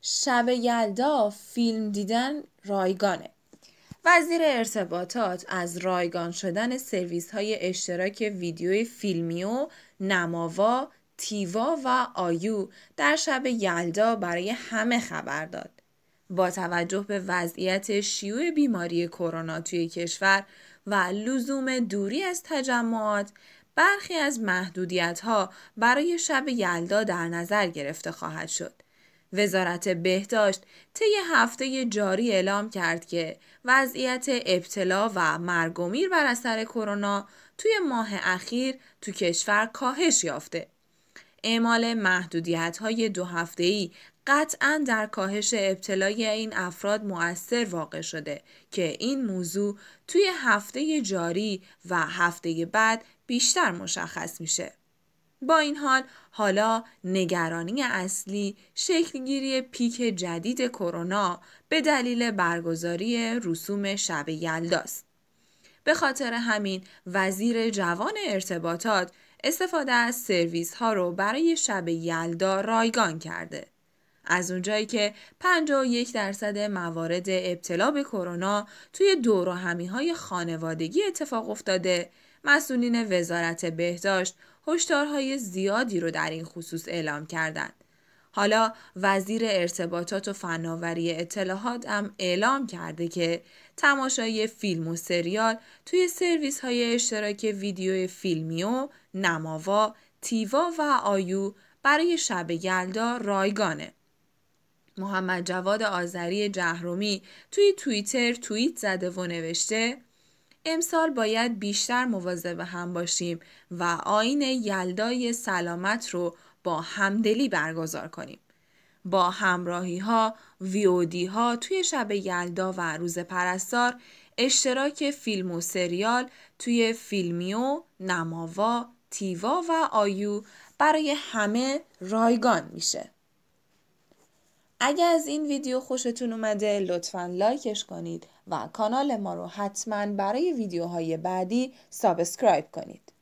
شب یلدا فیلم دیدن رایگانه وزیر ارتباطات از رایگان شدن سرویس های اشتراک ویدیوی فیلمی و نماوا، تیوا و آیو در شب یلدا برای همه خبر داد. با توجه به وضعیت شیوع بیماری کرونا توی کشور و لزوم دوری از تجمعات، برخی از محدودیت ها برای شب یلدا در نظر گرفته خواهد شد. وزارت بهداشت طی هفته جاری اعلام کرد که وضعیت ابتلا و مرگ و میر بر اثر کرونا توی ماه اخیر تو کشور کاهش یافته. اعمال محدودیت های دو هفته ای قطعا در کاهش ابتلای این افراد مؤثر واقع شده که این موضوع توی هفته جاری و هفته بعد بیشتر مشخص میشه. با این حال حالا نگرانی اصلی شکلگیری پیک جدید کرونا به دلیل برگزاری رسوم شب یلداست. به خاطر همین وزیر جوان ارتباطات استفاده از سرویس ها رو برای شب یلدا رایگان کرده. از اونجایی که 51 درصد موارد ابتلا به کرونا توی دور و های خانوادگی اتفاق افتاده، مسئولین وزارت بهداشت هشدارهای زیادی رو در این خصوص اعلام کردند. حالا وزیر ارتباطات و فناوری اطلاعات هم اعلام کرده که تماشای فیلم و سریال توی سرویس های اشتراک ویدیو فیلمیو، نماوا، تیوا و آیو برای شب یلدا رایگانه. محمد جواد آذری جهرومی توی توییتر توییت زده و نوشته امسال باید بیشتر مواظب هم باشیم و آین یلدای سلامت رو با همدلی برگزار کنیم. با همراهی ها، ویودی ها توی شب یلدا و روز پرستار اشتراک فیلم و سریال توی فیلمیو، نماوا، تیوا و آیو برای همه رایگان میشه. اگر از این ویدیو خوشتون اومده لطفا لایکش کنید و کانال ما رو حتما برای ویدیوهای بعدی سابسکرایب کنید.